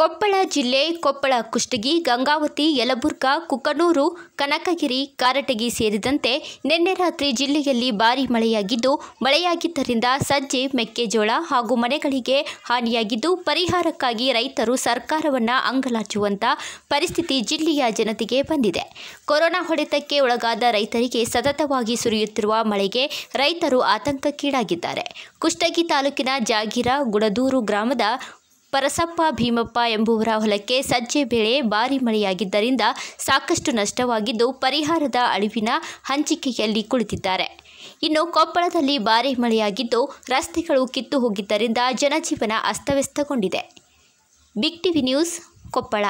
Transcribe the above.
ಕೊಪ್ಪಳ ಜಿಲ್ಲೆ ಕೊಪ್ಪಳ ಕುಷ್ಟಗಿ ಗಂಗಾವತಿ ಯಲಬುರ್ಗಾ ಕುಕನೂರು ಕನಕಗಿರಿ ಕಾರಟಗಿ ಸೇರಿದಂತೆ ನಿನ್ನೆ ರಾತ್ರಿ ಜಿಲ್ಲೆಯಲ್ಲಿ ಭಾರೀ ಮಳೆಯಾಗಿದ್ದು ಮಳೆಯಾಗಿದ್ದರಿಂದ ಸಜ್ಜೆ ಮೆಕ್ಕೆಜೋಳ ಹಾಗೂ ಮನೆಗಳಿಗೆ ಹಾನಿಯಾಗಿದ್ದು ಪರಿಹಾರಕ್ಕಾಗಿ ರೈತರು ಸರ್ಕಾರವನ್ನು ಅಂಗಲಾಚುವಂಥ ಪರಿಸ್ಥಿತಿ ಜಿಲ್ಲೆಯ ಜನತೆಗೆ ಬಂದಿದೆ ಕೊರೋನಾ ಹೊಡೆತಕ್ಕೆ ಒಳಗಾದ ರೈತರಿಗೆ ಸತತವಾಗಿ ಸುರಿಯುತ್ತಿರುವ ಮಳೆಗೆ ರೈತರು ಆತಂಕಕ್ಕೀಡಾಗಿದ್ದಾರೆ ಕುಷ್ಟಗಿ ತಾಲೂಕಿನ ಜಾಗೀರ ಗುಡದೂರು ಗ್ರಾಮದ ಪರಸಪ್ಪ ಭೀಮಪ್ಪ ಎಂಬುವರ ಹೊಲಕ್ಕೆ ಸಜ್ಜೆ ಬೆಳೆ ಭಾರಿ ಮಳೆಯಾಗಿದ್ದರಿಂದ ಸಾಕಷ್ಟು ನಷ್ಟವಾಗಿದ್ದು ಪರಿಹಾರದ ಅಳಿವಿನ ಹಂಚಿಕೆಯಲ್ಲಿ ಕುಳಿತಿದ್ದಾರೆ ಇನ್ನು ಕೊಪ್ಪಳದಲ್ಲಿ ಭಾರಿ ಮಳೆಯಾಗಿದ್ದು ರಸ್ತೆಗಳು ಕಿತ್ತು ಹೋಗಿದ್ದರಿಂದ ಜನಜೀವನ ಅಸ್ತವ್ಯಸ್ತಗೊಂಡಿದೆ ಬಿಗ್ ಟಿವಿ ನ್ಯೂಸ್ ಕೊಪ್ಪಳ